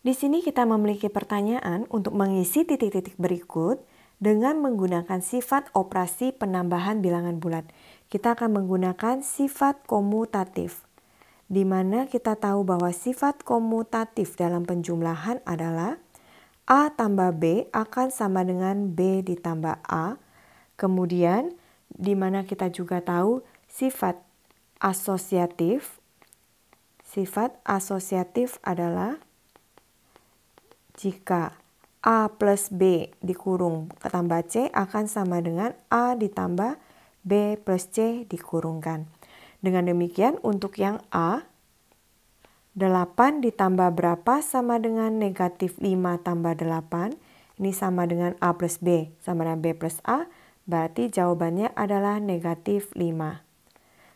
Di sini kita memiliki pertanyaan untuk mengisi titik-titik berikut dengan menggunakan sifat operasi penambahan bilangan bulat. Kita akan menggunakan sifat komutatif, di mana kita tahu bahwa sifat komutatif dalam penjumlahan adalah A tambah B akan sama dengan B ditambah A. Kemudian, di mana kita juga tahu sifat asosiatif. Sifat asosiatif adalah jika A plus B dikurung tambah C akan sama dengan A ditambah B plus C dikurungkan. Dengan demikian untuk yang A, 8 ditambah berapa sama dengan negatif 5 tambah 8. Ini sama dengan A plus B, sama dengan B plus A, berarti jawabannya adalah negatif 5.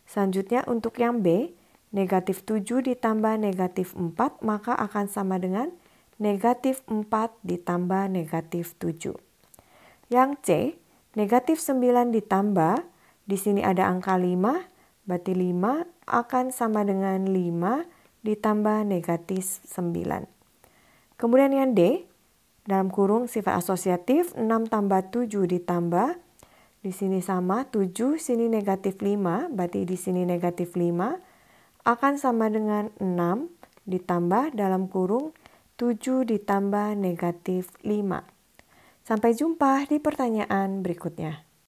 Selanjutnya untuk yang B, negatif 7 ditambah negatif 4 maka akan sama dengan negatif negatif 4 ditambah negatif 7. Yang C, negatif 9 ditambah, di sini ada angka 5, berarti 5 akan sama dengan 5 ditambah negatif 9. Kemudian yang D, dalam kurung sifat asosiatif 6 tambah 7 ditambah, di sini sama 7, sini negatif 5, berarti di sini negatif 5, akan sama dengan 6 ditambah dalam kurung 7 ditambah negatif 5. Sampai jumpa di pertanyaan berikutnya.